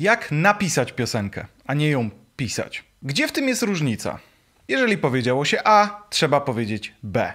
Jak napisać piosenkę, a nie ją pisać. Gdzie w tym jest różnica? Jeżeli powiedziało się A, trzeba powiedzieć B.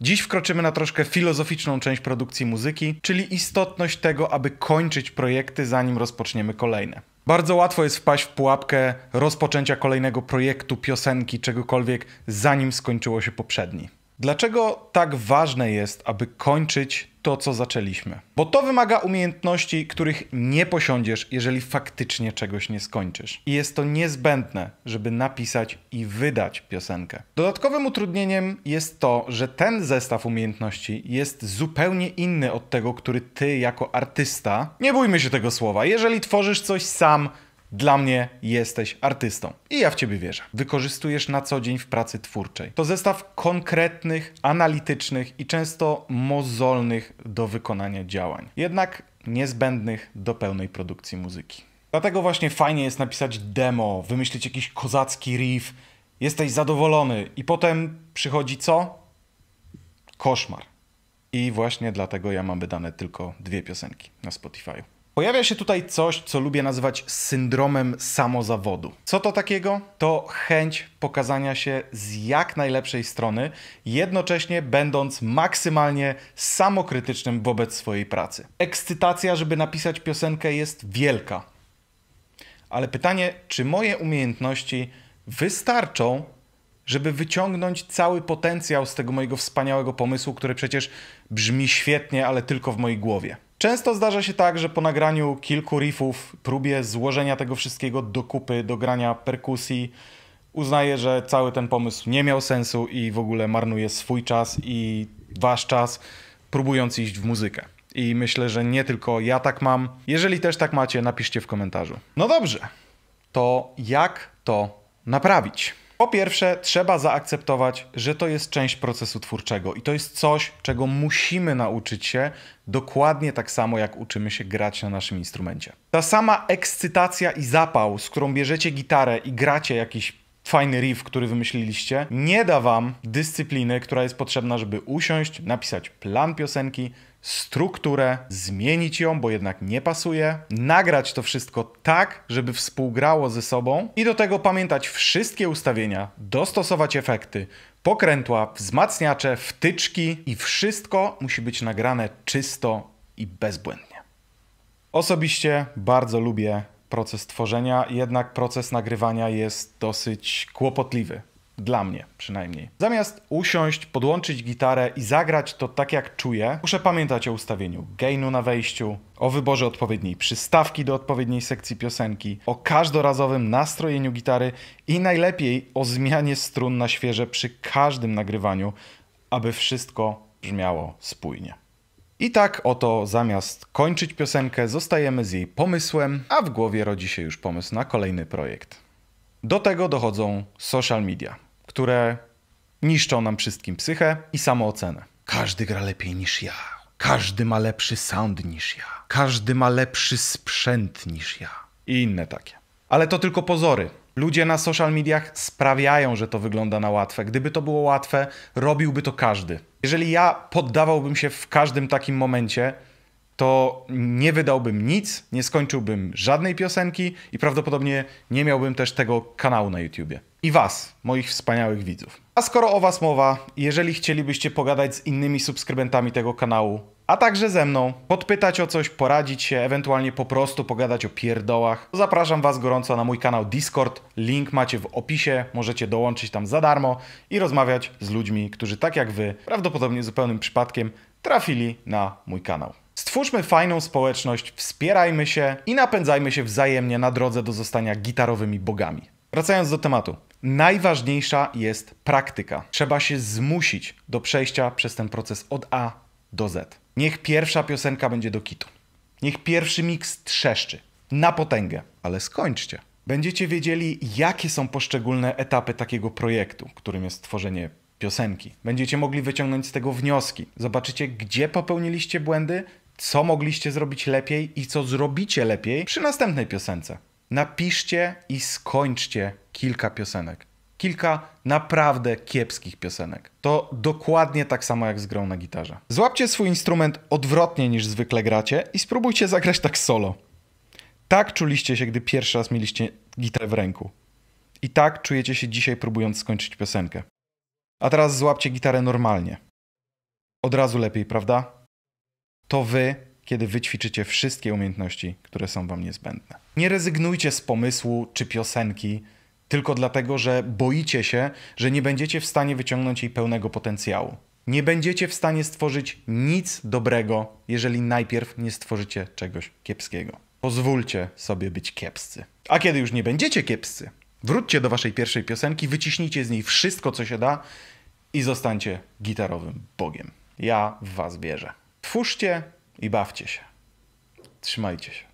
Dziś wkroczymy na troszkę filozoficzną część produkcji muzyki, czyli istotność tego, aby kończyć projekty, zanim rozpoczniemy kolejne. Bardzo łatwo jest wpaść w pułapkę rozpoczęcia kolejnego projektu, piosenki, czegokolwiek, zanim skończyło się poprzedni. Dlaczego tak ważne jest, aby kończyć to, co zaczęliśmy? Bo to wymaga umiejętności, których nie posiądziesz, jeżeli faktycznie czegoś nie skończysz. I jest to niezbędne, żeby napisać i wydać piosenkę. Dodatkowym utrudnieniem jest to, że ten zestaw umiejętności jest zupełnie inny od tego, który ty jako artysta. Nie bójmy się tego słowa. Jeżeli tworzysz coś sam, dla mnie jesteś artystą i ja w ciebie wierzę. Wykorzystujesz na co dzień w pracy twórczej. To zestaw konkretnych, analitycznych i często mozolnych do wykonania działań, jednak niezbędnych do pełnej produkcji muzyki. Dlatego właśnie fajnie jest napisać demo, wymyślić jakiś kozacki riff, jesteś zadowolony i potem przychodzi co? Koszmar. I właśnie dlatego ja mam wydane tylko dwie piosenki na Spotify. Pojawia się tutaj coś, co lubię nazywać syndromem samozawodu. Co to takiego? To chęć pokazania się z jak najlepszej strony, jednocześnie będąc maksymalnie samokrytycznym wobec swojej pracy. Ekscytacja, żeby napisać piosenkę, jest wielka. Ale pytanie, czy moje umiejętności wystarczą, żeby wyciągnąć cały potencjał z tego mojego wspaniałego pomysłu, który przecież brzmi świetnie, ale tylko w mojej głowie? Często zdarza się tak, że po nagraniu kilku riffów, próbie złożenia tego wszystkiego do kupy, do grania perkusji, uznaję, że cały ten pomysł nie miał sensu i w ogóle marnuje swój czas i wasz czas, próbując iść w muzykę. I myślę, że nie tylko ja tak mam. Jeżeli też tak macie, napiszcie w komentarzu. No dobrze, to jak to naprawić? Po pierwsze, trzeba zaakceptować, że to jest część procesu twórczego i to jest coś, czego musimy nauczyć się dokładnie tak samo, jak uczymy się grać na naszym instrumencie. Ta sama ekscytacja i zapał, z którą bierzecie gitarę i gracie jakiś fajny riff, który wymyśliliście, nie da wam dyscypliny, która jest potrzebna, żeby usiąść, napisać plan piosenki, strukturę, zmienić ją, bo jednak nie pasuje, nagrać to wszystko tak, żeby współgrało ze sobą i do tego pamiętać wszystkie ustawienia, dostosować efekty, pokrętła, wzmacniacze, wtyczki i wszystko musi być nagrane czysto i bezbłędnie. Osobiście bardzo lubię proces tworzenia, jednak proces nagrywania jest dosyć kłopotliwy. Dla mnie przynajmniej. Zamiast usiąść, podłączyć gitarę i zagrać to tak jak czuję, muszę pamiętać o ustawieniu gainu na wejściu, o wyborze odpowiedniej przystawki do odpowiedniej sekcji piosenki, o każdorazowym nastrojeniu gitary i najlepiej o zmianie strun na świeże przy każdym nagrywaniu, aby wszystko brzmiało spójnie. I tak oto zamiast kończyć piosenkę, zostajemy z jej pomysłem, a w głowie rodzi się już pomysł na kolejny projekt. Do tego dochodzą social media, które niszczą nam wszystkim psychę i samoocenę. Każdy gra lepiej niż ja. Każdy ma lepszy sound niż ja. Każdy ma lepszy sprzęt niż ja. I inne takie. Ale to tylko pozory. Ludzie na social mediach sprawiają, że to wygląda na łatwe. Gdyby to było łatwe, robiłby to każdy. Jeżeli ja poddawałbym się w każdym takim momencie, to nie wydałbym nic, nie skończyłbym żadnej piosenki i prawdopodobnie nie miałbym też tego kanału na YouTubie. I was, moich wspaniałych widzów. A skoro o was mowa, jeżeli chcielibyście pogadać z innymi subskrybentami tego kanału, a także ze mną, podpytać o coś, poradzić się, ewentualnie po prostu pogadać o pierdołach. Zapraszam Was gorąco na mój kanał Discord, link macie w opisie, możecie dołączyć tam za darmo i rozmawiać z ludźmi, którzy tak jak Wy, prawdopodobnie zupełnym przypadkiem, trafili na mój kanał. Stwórzmy fajną społeczność, wspierajmy się i napędzajmy się wzajemnie na drodze do zostania gitarowymi bogami. Wracając do tematu. Najważniejsza jest praktyka. Trzeba się zmusić do przejścia przez ten proces od A do Z. Niech pierwsza piosenka będzie do kitu. Niech pierwszy miks trzeszczy. Na potęgę. Ale skończcie. Będziecie wiedzieli, jakie są poszczególne etapy takiego projektu, którym jest tworzenie piosenki. Będziecie mogli wyciągnąć z tego wnioski. Zobaczycie, gdzie popełniliście błędy, co mogliście zrobić lepiej i co zrobicie lepiej przy następnej piosence. Napiszcie i skończcie kilka piosenek kilka naprawdę kiepskich piosenek. To dokładnie tak samo jak z grą na gitarze. Złapcie swój instrument odwrotnie niż zwykle gracie i spróbujcie zagrać tak solo. Tak czuliście się, gdy pierwszy raz mieliście gitarę w ręku. I tak czujecie się dzisiaj, próbując skończyć piosenkę. A teraz złapcie gitarę normalnie. Od razu lepiej, prawda? To wy, kiedy wyćwiczycie wszystkie umiejętności, które są wam niezbędne. Nie rezygnujcie z pomysłu czy piosenki, tylko dlatego, że boicie się, że nie będziecie w stanie wyciągnąć jej pełnego potencjału. Nie będziecie w stanie stworzyć nic dobrego, jeżeli najpierw nie stworzycie czegoś kiepskiego. Pozwólcie sobie być kiepscy. A kiedy już nie będziecie kiepscy, wróćcie do waszej pierwszej piosenki, wyciśnijcie z niej wszystko, co się da i zostańcie gitarowym bogiem. Ja w was wierzę. Twórzcie i bawcie się. Trzymajcie się.